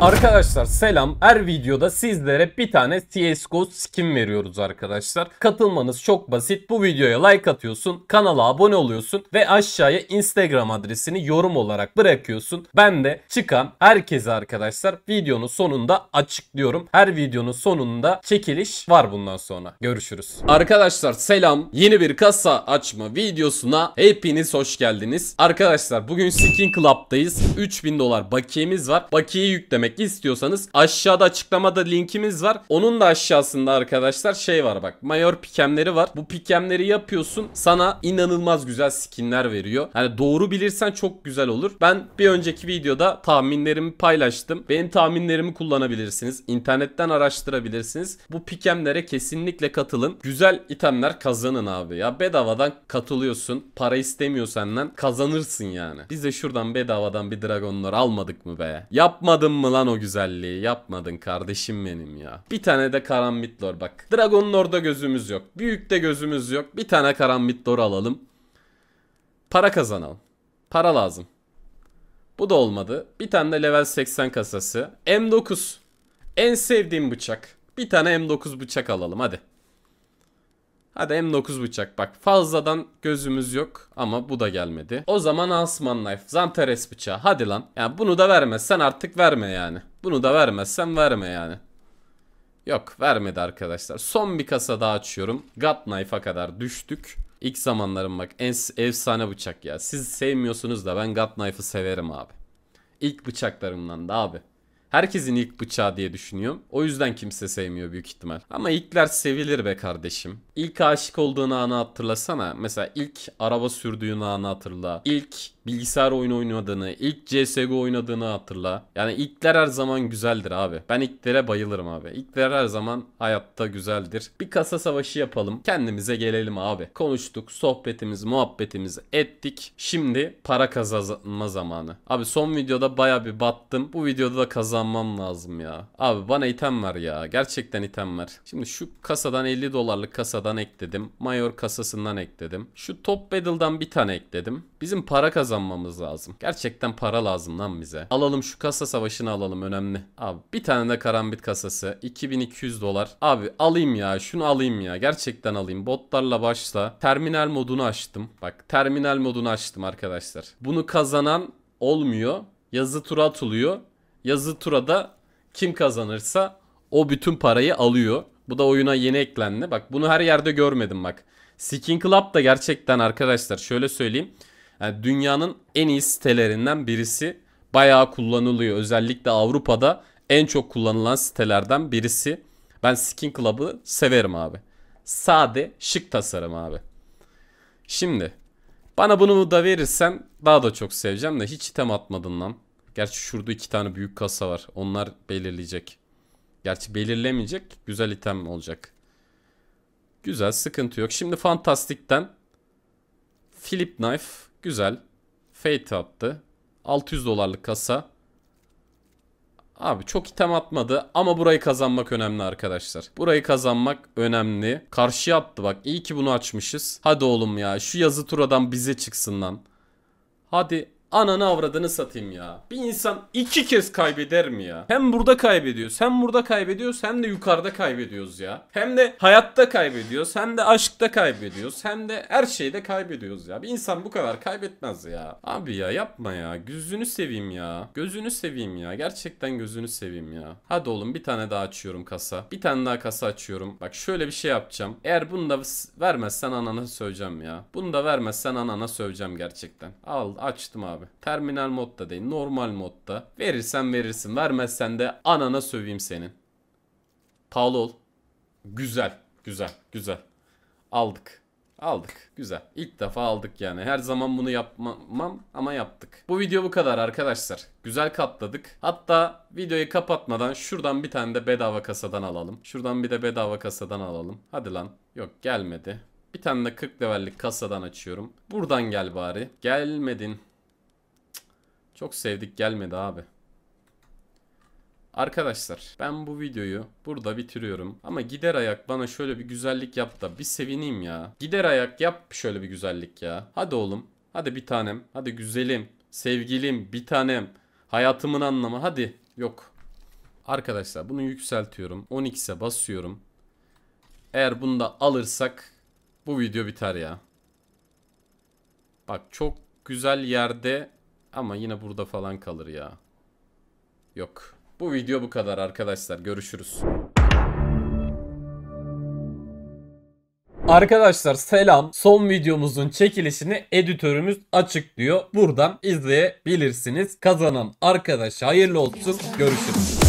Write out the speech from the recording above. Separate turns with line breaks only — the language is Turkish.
Arkadaşlar selam. Her videoda sizlere bir tane CSGO skin veriyoruz arkadaşlar. Katılmanız çok basit. Bu videoya like atıyorsun, kanala abone oluyorsun ve aşağıya Instagram adresini yorum olarak bırakıyorsun. Ben de çıkan herkese arkadaşlar videonun sonunda açıklıyorum. Her videonun sonunda çekiliş var bundan sonra. Görüşürüz. Arkadaşlar selam. Yeni bir kasa açma videosuna hepiniz hoş geldiniz. Arkadaşlar bugün Skin Club'dayız. 3000 dolar bakiyemiz var. Bakiyeyi yükleme demek ki istiyorsanız aşağıda açıklamada linkimiz var. Onun da aşağısında arkadaşlar şey var bak. Mayor pikemleri var. Bu pikemleri yapıyorsun. Sana inanılmaz güzel skinler veriyor. Hani doğru bilirsen çok güzel olur. Ben bir önceki videoda tahminlerimi paylaştım. Benim tahminlerimi kullanabilirsiniz. İnternetten araştırabilirsiniz. Bu pikemlere kesinlikle katılın. Güzel itemler kazanın abi ya. Bedavadan katılıyorsun. Para istemiyor senden. Kazanırsın yani. Biz de şuradan bedavadan bir dragonlar almadık mı be? Yapmadın mı lan o güzelliği yapmadın kardeşim benim ya. Bir tane de Karambitlor bak. Dragon'un orada gözümüz yok. Büyükte gözümüz yok. Bir tane Karambitlor alalım. Para kazanalım. Para lazım. Bu da olmadı. Bir tane de level 80 kasası. M9. En sevdiğim bıçak. Bir tane M9 bıçak alalım hadi. Hadi M9 bıçak bak. Fazladan gözümüz yok ama bu da gelmedi. O zaman Asman Knife. Zanteres bıçağı. Hadi lan. Ya yani bunu da vermezsen artık verme yani. Bunu da vermezsen verme yani. Yok vermedi arkadaşlar. Son bir kasa daha açıyorum. God Knife'a kadar düştük. İlk zamanlarım bak en efsane bıçak ya. Siz sevmiyorsunuz da ben God Knife'ı severim abi. İlk bıçaklarımdan da abi. Herkesin ilk bıçağı diye düşünüyorum. O yüzden kimse sevmiyor büyük ihtimal. Ama ilkler sevilir be kardeşim. İlk aşık olduğun anı hatırlasana. Mesela ilk araba sürdüğün anı hatırla. İlk bilgisayar oyunu oynadığını, ilk CSGO oynadığını hatırla. Yani ilkler her zaman güzeldir abi. Ben ilklere bayılırım abi. İlkler her zaman hayatta güzeldir. Bir kasa savaşı yapalım. Kendimize gelelim abi. Konuştuk, sohbetimiz, muhabbetimiz ettik. Şimdi para kazanma zamanı. Abi son videoda baya bir battım. Bu videoda da kazanmam lazım ya. Abi bana item var ya. Gerçekten item var. Şimdi şu kasadan 50 dolarlık kasadan ekledim. Mayor kasasından ekledim. Şu top battle'dan bir tane ekledim. Bizim para kazanmamız lazım. Gerçekten para lazım lan bize. Alalım şu kasa savaşını alalım önemli. Abi bir tane de karambit kasası. 2200 dolar. Abi alayım ya şunu alayım ya. Gerçekten alayım. Botlarla başla. Terminal modunu açtım. Bak terminal modunu açtım arkadaşlar. Bunu kazanan olmuyor. Yazı tura atılıyor. Yazı tura da kim kazanırsa o bütün parayı alıyor. Bu da oyuna yeni eklendi. Bak bunu her yerde görmedim bak. Skin Club da gerçekten arkadaşlar şöyle söyleyeyim. Yani dünyanın en iyi sitelerinden birisi. Bayağı kullanılıyor. Özellikle Avrupa'da en çok kullanılan sitelerden birisi. Ben Skin Club'ı severim abi. Sade, şık tasarım abi. Şimdi bana bunu da verirsen daha da çok seveceğim de hiç item atmadın lan. Gerçi şurada iki tane büyük kasa var. Onlar belirleyecek. Gerçi belirlemeyecek. Güzel item olacak. Güzel sıkıntı yok. Şimdi Fantastik'ten Philip Knife Güzel. Fate attı. 600 dolarlık kasa. Abi çok item atmadı ama burayı kazanmak önemli arkadaşlar. Burayı kazanmak önemli. Karşı attı bak. iyi ki bunu açmışız. Hadi oğlum ya şu yazı turadan bize çıksın lan. Hadi Ananı avradını satayım ya. Bir insan iki kez kaybeder mi ya? Hem burada kaybediyoruz, hem burada kaybediyoruz, hem de yukarıda kaybediyoruz ya. Hem de hayatta kaybediyoruz, hem de aşkta kaybediyoruz, hem de her şeyde kaybediyoruz ya. Bir insan bu kadar kaybetmez ya. Abi ya yapma ya. Gözünü seveyim ya. Gözünü seveyim ya. Gerçekten gözünü seveyim ya. Hadi oğlum bir tane daha açıyorum kasa. Bir tane daha kasa açıyorum. Bak şöyle bir şey yapacağım. Eğer bunu da vermezsen anana söyleyeceğim ya. Bunu da vermezsen anana söyleyeceğim gerçekten. Al açtım abi abi. Terminal modda değil normal modda. Verirsen verirsin vermezsen de anana söveyim senin. Pahalı ol. Güzel güzel güzel. Aldık. Aldık. Güzel. İlk defa aldık yani. Her zaman bunu yapmam ama yaptık. Bu video bu kadar arkadaşlar. Güzel katladık. Hatta videoyu kapatmadan şuradan bir tane de bedava kasadan alalım. Şuradan bir de bedava kasadan alalım. Hadi lan. Yok gelmedi. Bir tane de 40 levellik kasadan açıyorum. Buradan gel bari. Gelmedin. Çok sevdik gelmedi abi. Arkadaşlar ben bu videoyu burada bitiriyorum. Ama gider ayak bana şöyle bir güzellik yap da bir sevineyim ya. Gider ayak yap şöyle bir güzellik ya. Hadi oğlum. Hadi bir tanem. Hadi güzelim. Sevgilim bir tanem. Hayatımın anlamı hadi. Yok. Arkadaşlar bunu yükseltiyorum. 12'se basıyorum. Eğer bunu da alırsak bu video biter ya. Bak çok güzel yerde ama yine burada falan kalır ya. Yok. Bu video bu kadar arkadaşlar. Görüşürüz. Arkadaşlar selam. Son videomuzun çekilişini editörümüz açıklıyor. Buradan izleyebilirsiniz. Kazanan arkadaş hayırlı olsun. Görüşürüz.